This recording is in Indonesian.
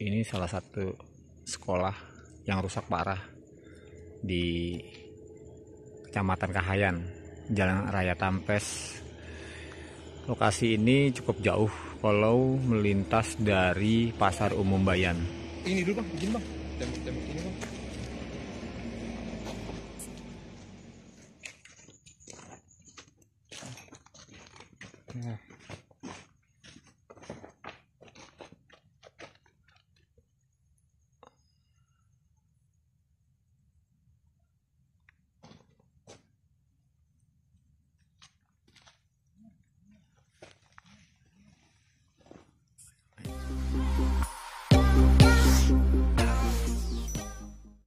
ini salah satu sekolah yang rusak parah di Kecamatan Kahayan, Jalan Raya Tampes. Lokasi ini cukup jauh kalau melintas dari Pasar Umum Bayan. Ini dulu bang, begini bang, tembok ini bang. Nah.